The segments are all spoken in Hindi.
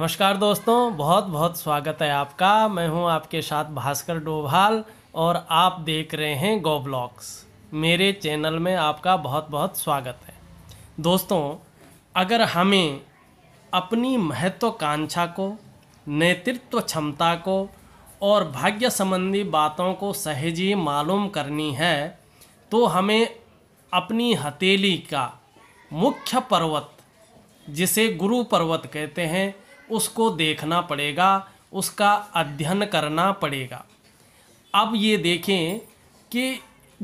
नमस्कार दोस्तों बहुत बहुत स्वागत है आपका मैं हूं आपके साथ भास्कर डोभाल और आप देख रहे हैं गो ब्लॉग्स मेरे चैनल में आपका बहुत बहुत स्वागत है दोस्तों अगर हमें अपनी महत्वाकांक्षा को नेतृत्व क्षमता को और भाग्य संबंधी बातों को सहज ही मालूम करनी है तो हमें अपनी हथेली का मुख्य पर्वत जिसे गुरु पर्वत कहते हैं उसको देखना पड़ेगा उसका अध्ययन करना पड़ेगा अब ये देखें कि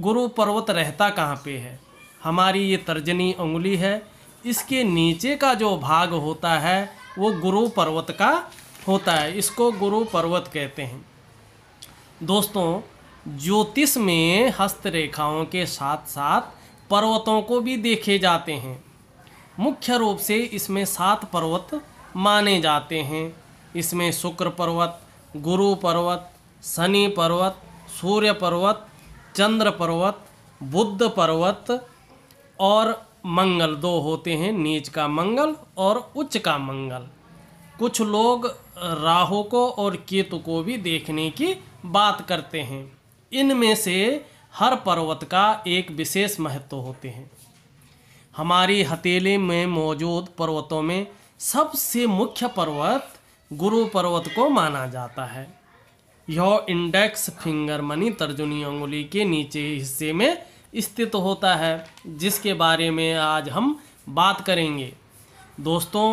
गुरु पर्वत रहता कहाँ पे है हमारी ये तर्जनी उंगली है इसके नीचे का जो भाग होता है वो गुरु पर्वत का होता है इसको गुरु पर्वत कहते हैं दोस्तों ज्योतिष में हस्तरेखाओं के साथ साथ पर्वतों को भी देखे जाते हैं मुख्य रूप से इसमें सात पर्वत माने जाते हैं इसमें शुक्र पर्वत गुरु पर्वत शनि पर्वत सूर्य पर्वत चंद्र पर्वत बुद्ध पर्वत और मंगल दो होते हैं नीच का मंगल और उच्च का मंगल कुछ लोग राहु को और केतु को भी देखने की बात करते हैं इनमें से हर पर्वत का एक विशेष महत्व होते हैं हमारी हथेली में मौजूद पर्वतों में सबसे मुख्य पर्वत गुरु पर्वत को माना जाता है यह इंडेक्स फिंगर मनी तर्जुनी उंगुली के नीचे हिस्से में स्थित होता है जिसके बारे में आज हम बात करेंगे दोस्तों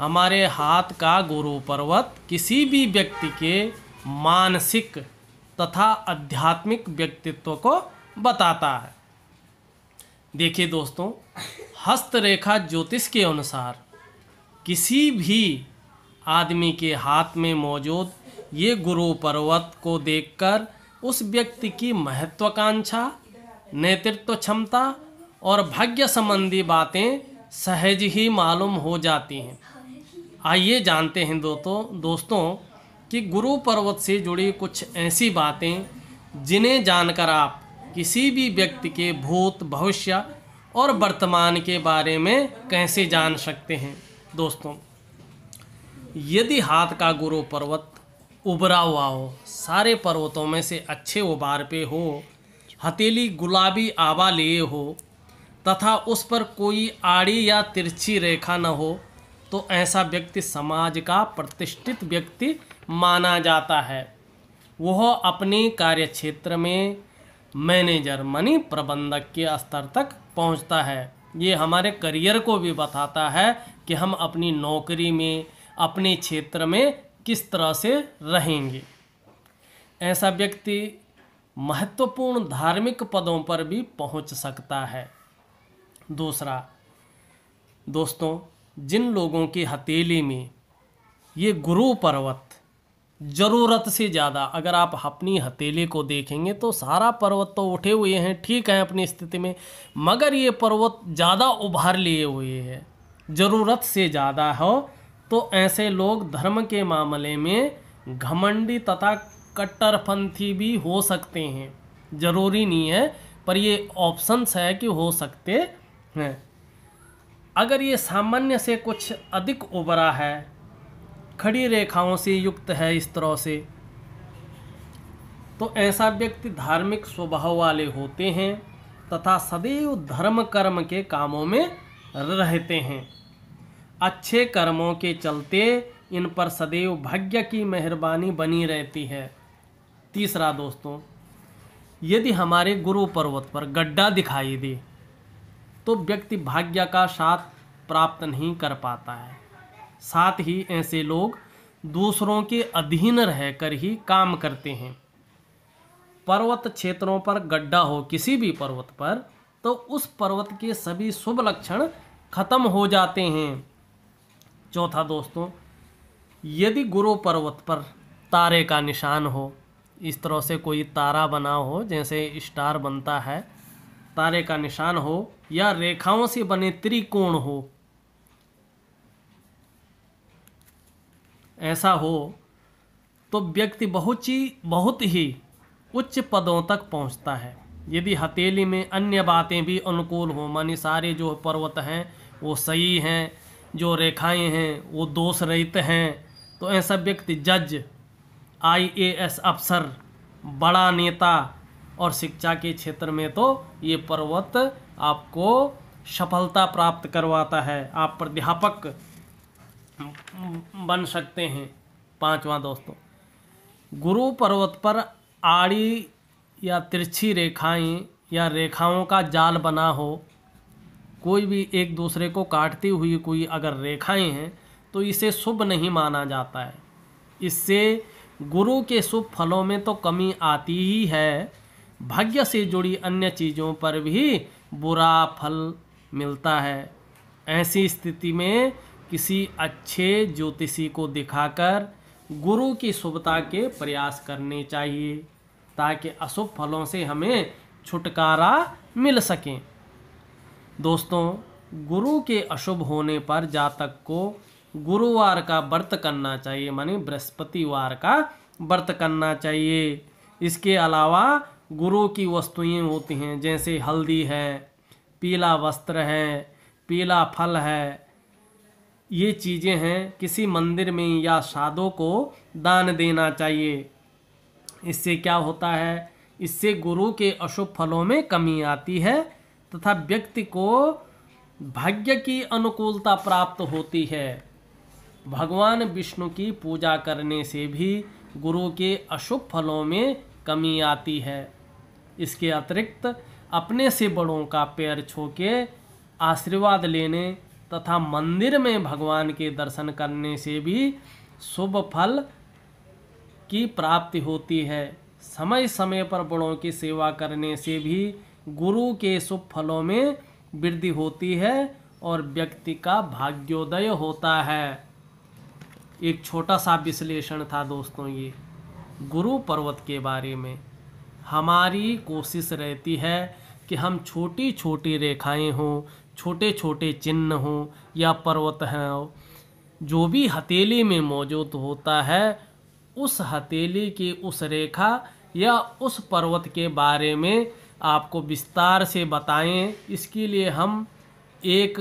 हमारे हाथ का गुरु पर्वत किसी भी व्यक्ति के मानसिक तथा आध्यात्मिक व्यक्तित्व को बताता है देखिए दोस्तों हस्तरेखा ज्योतिष के अनुसार किसी भी आदमी के हाथ में मौजूद ये गुरु पर्वत को देखकर उस व्यक्ति की महत्वाकांक्षा नेतृत्व क्षमता और भाग्य संबंधी बातें सहज ही मालूम हो जाती हैं आइए जानते हैं दोस्तों दोस्तों कि गुरु पर्वत से जुड़ी कुछ ऐसी बातें जिन्हें जानकर आप किसी भी व्यक्ति के भूत भविष्य और वर्तमान के बारे में कैसे जान सकते हैं दोस्तों यदि हाथ का गुरु पर्वत उभरा हुआ हो सारे पर्वतों में से अच्छे उबार पे हो हथेली गुलाबी आबा लिए हो तथा उस पर कोई आड़ी या तिरछी रेखा न हो तो ऐसा व्यक्ति समाज का प्रतिष्ठित व्यक्ति माना जाता है वह अपने कार्य क्षेत्र में मैनेजर मनी प्रबंधक के स्तर तक पहुंचता है ये हमारे करियर को भी बताता है कि हम अपनी नौकरी में अपने क्षेत्र में किस तरह से रहेंगे ऐसा व्यक्ति महत्वपूर्ण धार्मिक पदों पर भी पहुंच सकता है दूसरा दोस्तों जिन लोगों की हथेली में ये गुरु पर्वत ज़रूरत से ज़्यादा अगर आप अपनी हथेली को देखेंगे तो सारा पर्वत तो उठे हुए हैं ठीक है अपनी स्थिति में मगर ये पर्वत ज़्यादा उभार लिए हुए है ज़रूरत से ज़्यादा हो तो ऐसे लोग धर्म के मामले में घमंडी तथा कट्टरपंथी भी हो सकते हैं ज़रूरी नहीं है पर ये ऑप्शंस है कि हो सकते हैं अगर ये सामान्य से कुछ अधिक उभरा है खड़ी रेखाओं से युक्त है इस तरह से तो ऐसा व्यक्ति धार्मिक स्वभाव वाले होते हैं तथा सदैव धर्म कर्म के कामों में रहते हैं अच्छे कर्मों के चलते इन पर सदैव भाग्य की मेहरबानी बनी रहती है तीसरा दोस्तों यदि हमारे गुरु पर्वत पर गड्ढा दिखाई दे तो व्यक्ति भाग्य का साथ प्राप्त नहीं कर पाता है साथ ही ऐसे लोग दूसरों के अधीन रहकर ही काम करते हैं पर्वत क्षेत्रों पर गड्ढा हो किसी भी पर्वत पर तो उस पर्वत के सभी शुभ लक्षण खत्म हो जाते हैं चौथा दोस्तों यदि गुरु पर्वत पर तारे का निशान हो इस तरह से कोई तारा बना हो जैसे स्टार बनता है तारे का निशान हो या रेखाओं से बने त्रिकोण हो ऐसा हो तो व्यक्ति बहुत ही बहुत ही उच्च पदों तक पहुंचता है यदि हथेली में अन्य बातें भी अनुकूल हों मानी सारे जो पर्वत हैं वो सही हैं जो रेखाएं हैं वो दोष रहित हैं तो ऐसा व्यक्ति जज आईएएस अफसर बड़ा नेता और शिक्षा के क्षेत्र में तो ये पर्वत आपको सफलता प्राप्त करवाता है आप प्राध्यापक बन सकते हैं पांचवा दोस्तों गुरु पर्वत पर आड़ी या तिरछी रेखाएं या रेखाओं का जाल बना हो कोई भी एक दूसरे को काटती हुई कोई अगर रेखाएं हैं तो इसे शुभ नहीं माना जाता है इससे गुरु के शुभ फलों में तो कमी आती ही है भाग्य से जुड़ी अन्य चीज़ों पर भी बुरा फल मिलता है ऐसी स्थिति में किसी अच्छे ज्योतिषी को दिखाकर गुरु की शुभता के प्रयास करने चाहिए ताकि अशुभ फलों से हमें छुटकारा मिल सके दोस्तों गुरु के अशुभ होने पर जातक को गुरुवार का व्रत करना चाहिए मानी बृहस्पतिवार का व्रत करना चाहिए इसके अलावा गुरु की वस्तुएं होती हैं जैसे हल्दी है पीला वस्त्र है पीला फल है ये चीज़ें हैं किसी मंदिर में या साधु को दान देना चाहिए इससे क्या होता है इससे गुरु के अशुभ फलों में कमी आती है तथा व्यक्ति को भाग्य की अनुकूलता प्राप्त होती है भगवान विष्णु की पूजा करने से भी गुरु के अशुभ फलों में कमी आती है इसके अतिरिक्त अपने से बड़ों का पैर छो के आशीर्वाद लेने तथा मंदिर में भगवान के दर्शन करने से भी शुभ फल की प्राप्ति होती है समय समय पर बड़ों की सेवा करने से भी गुरु के शुभ फलों में वृद्धि होती है और व्यक्ति का भाग्योदय होता है एक छोटा सा विश्लेषण था दोस्तों ये गुरु पर्वत के बारे में हमारी कोशिश रहती है कि हम छोटी छोटी रेखाएं हों छोटे छोटे चिन्ह हों या पर्वत हैं जो भी हथेली में मौजूद होता है उस हथेली की उस रेखा या उस पर्वत के बारे में आपको विस्तार से बताएं इसके लिए हम एक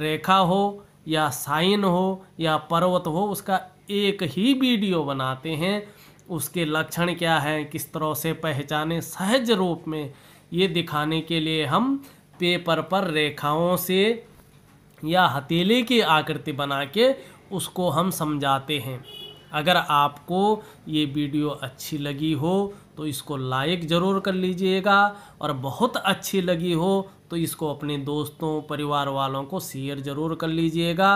रेखा हो या साइन हो या पर्वत हो उसका एक ही वीडियो बनाते हैं उसके लक्षण क्या हैं किस तरह से पहचाने सहज रूप में ये दिखाने के लिए हम पेपर पर रेखाओं से या हथेली की आकृति बना के उसको हम समझाते हैं अगर आपको ये वीडियो अच्छी लगी हो तो इसको लाइक ज़रूर कर लीजिएगा और बहुत अच्छी लगी हो तो इसको अपने दोस्तों परिवार वालों को शेयर ज़रूर कर लीजिएगा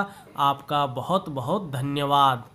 आपका बहुत बहुत धन्यवाद